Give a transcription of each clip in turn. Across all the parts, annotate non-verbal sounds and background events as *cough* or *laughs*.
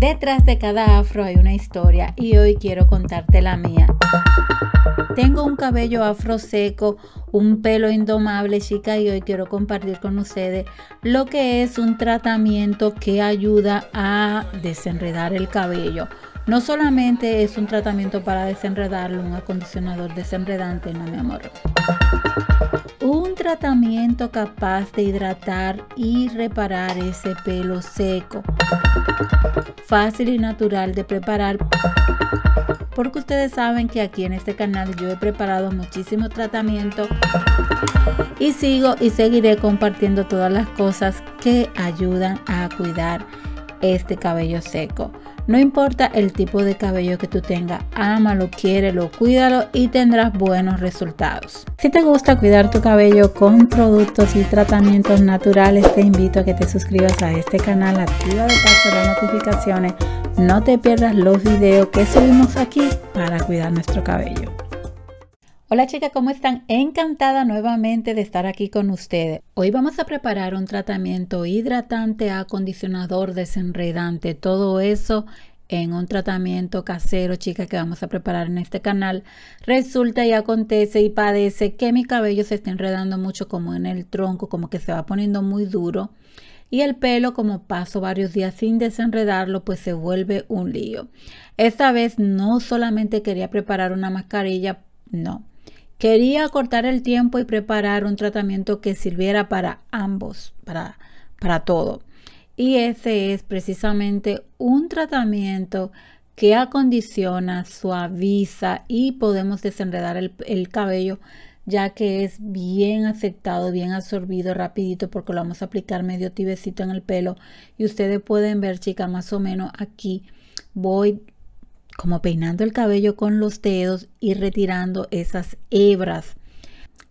Detrás de cada afro hay una historia y hoy quiero contarte la mía. Tengo un cabello afro seco, un pelo indomable, chica, y hoy quiero compartir con ustedes lo que es un tratamiento que ayuda a desenredar el cabello. No solamente es un tratamiento para desenredarlo, un acondicionador desenredante, no, mi amor tratamiento capaz de hidratar y reparar ese pelo seco. Fácil y natural de preparar. Porque ustedes saben que aquí en este canal yo he preparado muchísimo tratamiento y sigo y seguiré compartiendo todas las cosas que ayudan a cuidar este cabello seco. No importa el tipo de cabello que tú tengas, ámalo, quiérelo, cuídalo y tendrás buenos resultados. Si te gusta cuidar tu cabello con productos y tratamientos naturales, te invito a que te suscribas a este canal, activa de paso las notificaciones, no te pierdas los videos que subimos aquí para cuidar nuestro cabello. Hola chicas, ¿cómo están? Encantada nuevamente de estar aquí con ustedes. Hoy vamos a preparar un tratamiento hidratante, acondicionador, desenredante, todo eso en un tratamiento casero, chicas, que vamos a preparar en este canal. Resulta y acontece y padece que mi cabello se está enredando mucho como en el tronco, como que se va poniendo muy duro. Y el pelo, como paso varios días sin desenredarlo, pues se vuelve un lío. Esta vez no solamente quería preparar una mascarilla, no Quería cortar el tiempo y preparar un tratamiento que sirviera para ambos, para, para todo. Y ese es precisamente un tratamiento que acondiciona, suaviza y podemos desenredar el, cabello ya que es bien aceptado, bien absorbido rapidito porque lo vamos a aplicar medio tibecito en el pelo y ustedes pueden ver chicas más o menos aquí voy como peinando el cabello con los dedos y retirando esas hebras.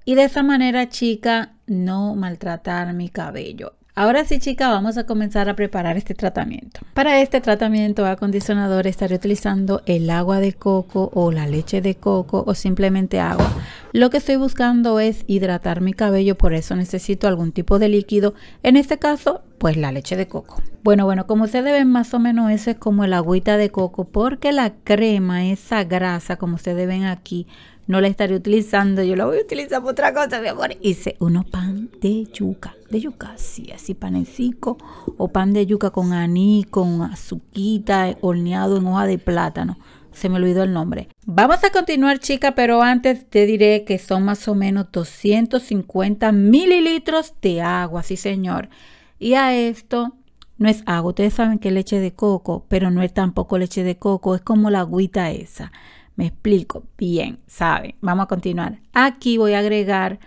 Y de esa manera, chica, no maltratar mi cabello. Ahora sí, chica, vamos a comenzar a preparar este tratamiento. Para este tratamiento acondicionador estaré utilizando el agua de coco o la leche de coco o simplemente agua. Lo que estoy buscando es hidratar mi cabello, por eso necesito algún tipo de líquido. En este caso, pues la leche de coco. Bueno, bueno, como ustedes ven, más o menos eso es como el agüita de coco, porque la crema, esa grasa, como ustedes ven aquí, no la estaré utilizando. Yo la voy a utilizar para otra cosa, mi amor. Hice uno pan de yuca, de yuca, sí, así panecico, o pan de yuca con aní, con azuquita, eh, horneado en hoja de plátano se me olvidó el nombre. Vamos a continuar, chica, pero antes te diré que son más o menos 250 mililitros de agua, sí, señor. Y a esto no es agua. Ustedes saben que es leche de coco, pero no es tampoco leche de coco, es como la agüita esa. Me explico. Bien, saben. Vamos a continuar. Aquí voy a agregar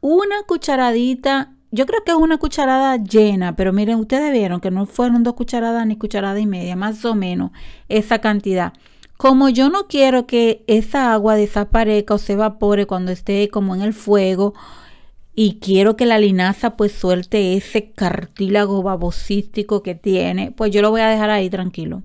una cucharadita. Yo creo que es una cucharada llena, pero miren, ustedes vieron que no fueron dos cucharadas ni cucharada y media, más o menos esa cantidad. Como yo no quiero que esa agua desaparezca o se evapore cuando esté como en el fuego, y quiero que la linaza pues suelte ese cartílago babosístico que tiene, pues yo lo voy a dejar ahí tranquilo.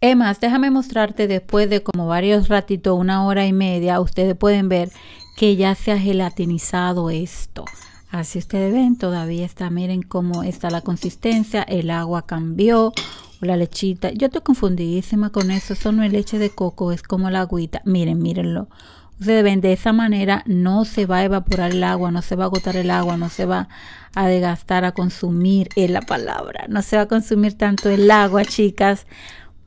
Es déjame mostrarte después de como varios ratitos, una hora y media, ustedes pueden ver que ya se ha gelatinizado esto. Así ustedes ven, todavía está, miren cómo está la consistencia, el agua cambió, la lechita. Yo estoy confundidísima con eso, eso no es leche de coco, es como la agüita. Miren, mírenlo. Ustedes de esa manera no se va a evaporar el agua, no se va a agotar el agua, no se va a desgastar, a consumir, en la palabra, no se va a consumir tanto el agua, chicas,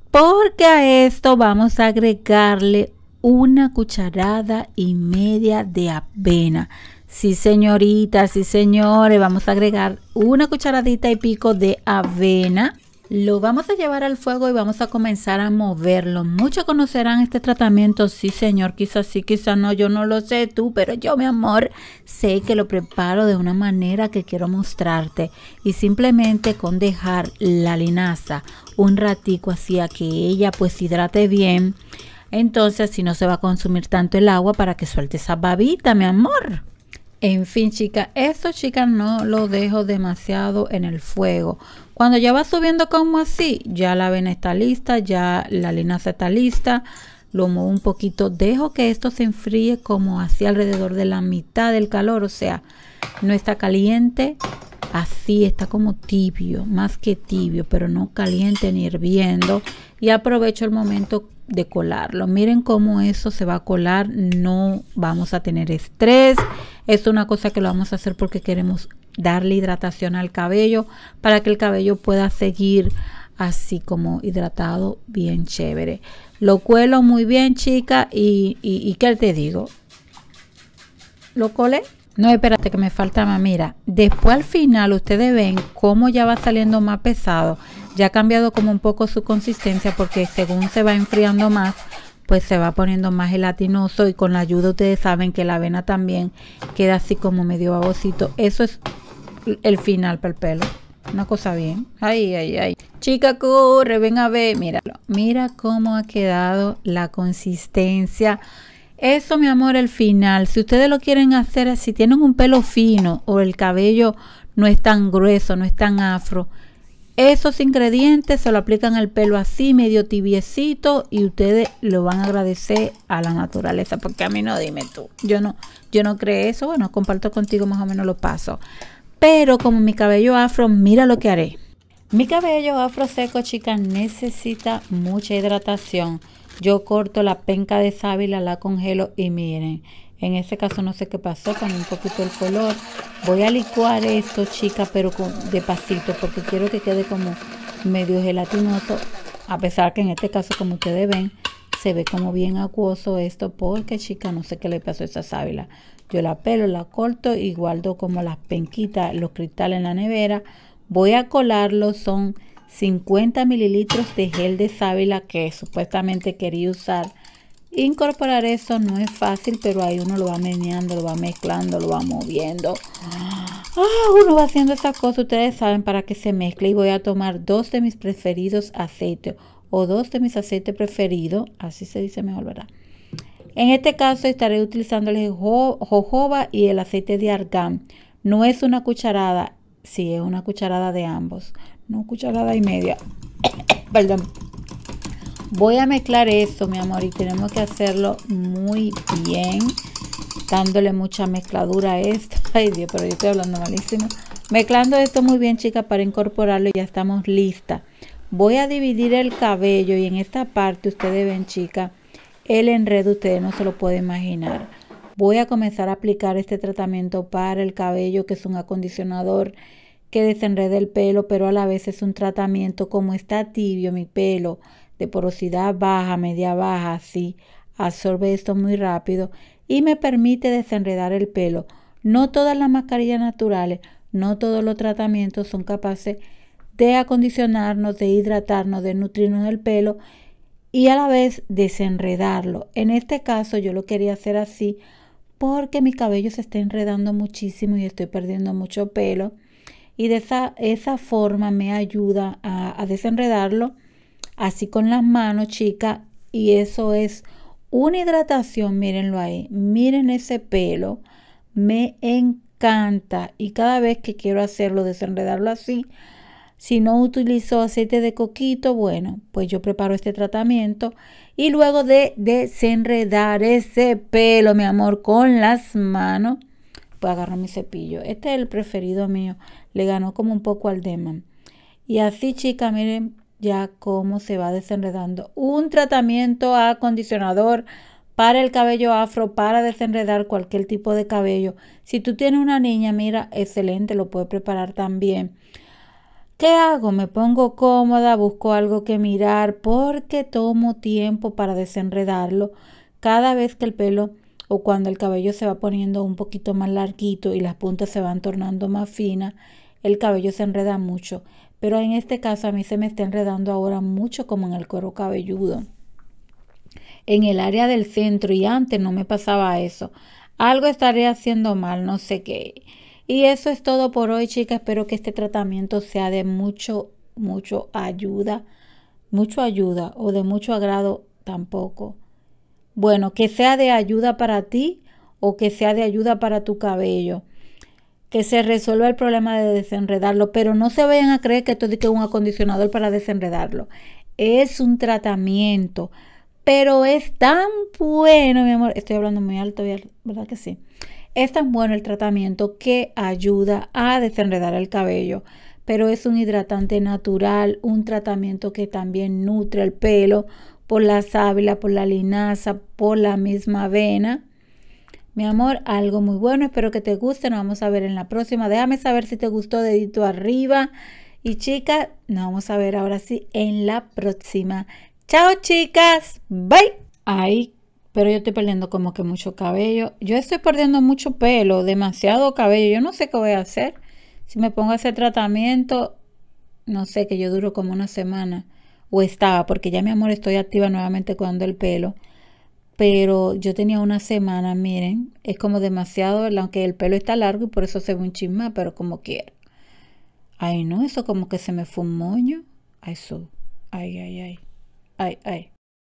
porque a esto vamos a agregarle una cucharada y media de avena. Sí, señoritas, sí, señores, vamos a agregar una cucharadita y pico de avena. Lo vamos a llevar al fuego y vamos a comenzar a moverlo. Muchos conocerán este tratamiento. Sí, señor, quizás sí, quizás no. Yo no lo sé tú, pero yo, mi amor, sé que lo preparo de una manera que quiero mostrarte. Y simplemente con dejar la linaza un ratico así a que ella pues hidrate bien. Entonces, si no se va a consumir tanto el agua para que suelte esa babita, mi amor. En fin, chicas, esto, chicas, no lo dejo demasiado en el fuego. Cuando ya va subiendo como así, ya la avena está lista, ya la linaza está lista. Lo muevo un poquito, dejo que esto se enfríe como así alrededor de la mitad del calor, o sea, no está caliente, así está como tibio, más que tibio, pero no caliente ni hirviendo. Y aprovecho el momento de colarlo. Miren cómo eso se va a colar, no vamos a tener estrés. Es una cosa que lo vamos a hacer porque queremos darle hidratación al cabello para que el cabello pueda seguir así como hidratado bien chévere. Lo cuelo muy bien, chica, y, y, ¿qué te digo? Lo colé. No, espérate que me falta más. Mira, después al final ustedes ven cómo ya va saliendo más pesado. Ya ha cambiado como un poco su consistencia porque según se va enfriando más, pues se va poniendo más gelatinoso y con la ayuda ustedes saben que la avena también queda así como medio babosito. Eso es el final para el pelo. Una cosa bien. Ay, ay, ay. Chica, corre, ven a ver. Míralo. Mira cómo ha quedado la consistencia. Eso, mi amor, el final. Si ustedes lo quieren hacer, si tienen un pelo fino o el cabello no es tan grueso, no es tan afro, esos ingredientes se lo aplican al pelo así, medio tibiecito, y ustedes lo van a agradecer a la naturaleza, porque a mí no dime tú. Yo no, yo no creo eso, bueno, comparto contigo más o menos los pasos. Pero como mi cabello afro, mira lo que haré. Mi cabello afro seco, chicas, necesita mucha hidratación. Yo corto la penca de sábila, la congelo y miren, en este caso no sé qué pasó, con un poquito el color. Voy a licuar esto, chica, pero de pasito, porque quiero que quede como medio gelatinoso. A pesar que en este caso, como ustedes ven, se ve como bien acuoso esto, porque chica, no sé qué le pasó a esa sábila. Yo la pelo, la corto y guardo como las penquitas, los cristales en la nevera. Voy a colarlo, son 50 mililitros de gel de sábila que supuestamente quería usar Incorporar eso no es fácil, pero ahí uno lo va meneando, lo va mezclando, lo va moviendo. Ah, uno va haciendo esas cosa, ustedes saben, para que se mezcle. Y voy a tomar dos de mis preferidos aceites o dos de mis aceites preferidos, así se dice mejor, ¿verdad? En este caso estaré utilizando el jojoba y el aceite de argán. No es una cucharada, sí, es una cucharada de ambos. No cucharada y media. *coughs* Perdón. Voy a mezclar esto mi amor, y tenemos que hacerlo muy bien, dándole mucha mezcladura a esto. *laughs* Ay, Dios, pero yo estoy hablando malísimo. Mezclando esto muy bien, chicas, para incorporarlo, ya estamos lista Voy a dividir el cabello y en esta parte ustedes ven, chicas, el enredo ustedes no se lo pueden imaginar. Voy a comenzar a aplicar este tratamiento para el cabello, que es un acondicionador que desenreda el pelo, pero a la vez es un tratamiento como está tibio mi pelo porosidad baja, media baja, así. Absorbe esto muy rápido y me permite desenredar el pelo. No todas las mascarillas naturales, no todos los tratamientos son capaces de acondicionarnos, de hidratarnos, de nutrirnos el pelo y a la vez desenredarlo. En este caso yo lo quería hacer así porque mi cabello se está enredando muchísimo y estoy perdiendo mucho pelo y de esa, esa forma me ayuda a, a desenredarlo así con las manos, chicas, y eso es una hidratación, mírenlo ahí, miren ese pelo, me encanta y cada vez que quiero hacerlo, desenredarlo así, si no utilizo aceite de coquito, bueno, pues yo preparo este tratamiento y luego de desenredar ese pelo, mi amor, con las manos, pues agarro mi cepillo. Este es el preferido mío, le ganó como un poco al demon. Y así, chicas, miren, ya cómo se va desenredando. Un tratamiento acondicionador para el cabello afro, para desenredar cualquier tipo de cabello. Si tú tienes una niña, mira, excelente, lo puede preparar también. ¿Qué hago? Me pongo cómoda, busco algo que mirar porque tomo tiempo para desenredarlo. Cada vez que el pelo o cuando el cabello se va poniendo un poquito más larguito y las puntas se van tornando más finas, el cabello se enreda mucho. Pero en este caso a mí se me está enredando ahora mucho como en el cuero cabelludo. En el área del centro y antes no me pasaba eso. Algo estaré haciendo mal, no sé qué. Y eso es todo por hoy, chicas. Espero que este tratamiento sea de mucho, mucho ayuda. Mucho ayuda o de mucho agrado tampoco. Bueno, que sea de ayuda para ti o que sea de ayuda para tu cabello que se resuelva el problema de desenredarlo, pero no se vayan a creer que esto es un acondicionador para desenredarlo. Es un tratamiento, pero es tan bueno, mi amor, estoy hablando muy alto, ¿verdad que sí? Es tan bueno el tratamiento que ayuda a desenredar el cabello, pero es un hidratante natural, un tratamiento que también nutre el pelo por la sábila, por la linaza, por la misma vena. Mi amor, algo muy bueno, espero que te guste, nos vamos a ver en la próxima. Déjame saber si te gustó, dedito arriba. Y chicas, nos vamos a ver ahora sí en la próxima. Chao chicas, bye. Ay, pero yo estoy perdiendo como que mucho cabello. Yo estoy perdiendo mucho pelo, demasiado cabello. Yo no sé qué voy a hacer. Si me pongo ese tratamiento, no sé, que yo duro como una semana. O estaba, porque ya mi amor estoy activa nuevamente cuando el pelo. Pero yo tenía una semana, miren, es como demasiado, aunque el pelo está largo y por eso se ve un chisma, pero como quiera. Ay, no, eso como que se me fue un moño. Ay, eso. Ay, ay, ay. Ay, ay.